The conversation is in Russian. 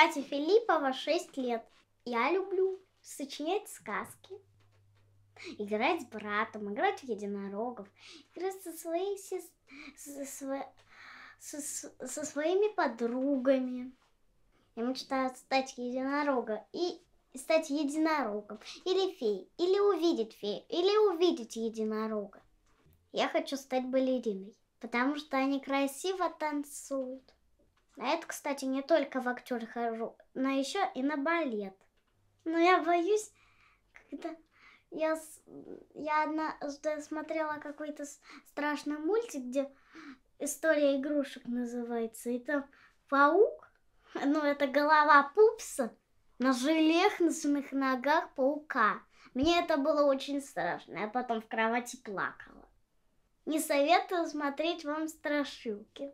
Катя Филиппова, 6 лет. Я люблю сочинять сказки, играть с братом, играть в единорогов, играть со своей сес... со, со, со своими подругами. Я мечтаю стать единорогом и стать единорогом или феей, или увидеть фею, или увидеть единорога. Я хочу стать балериной, потому что они красиво танцуют. А это, кстати, не только в актер хожу, но еще и на балет. Но я боюсь, когда я, я однажды смотрела какой-то страшный мультик, где история игрушек называется, и там паук, ну это голова пупса, на своих ногах паука. Мне это было очень страшно. Я потом в кровати плакала. Не советую смотреть вам страшилки.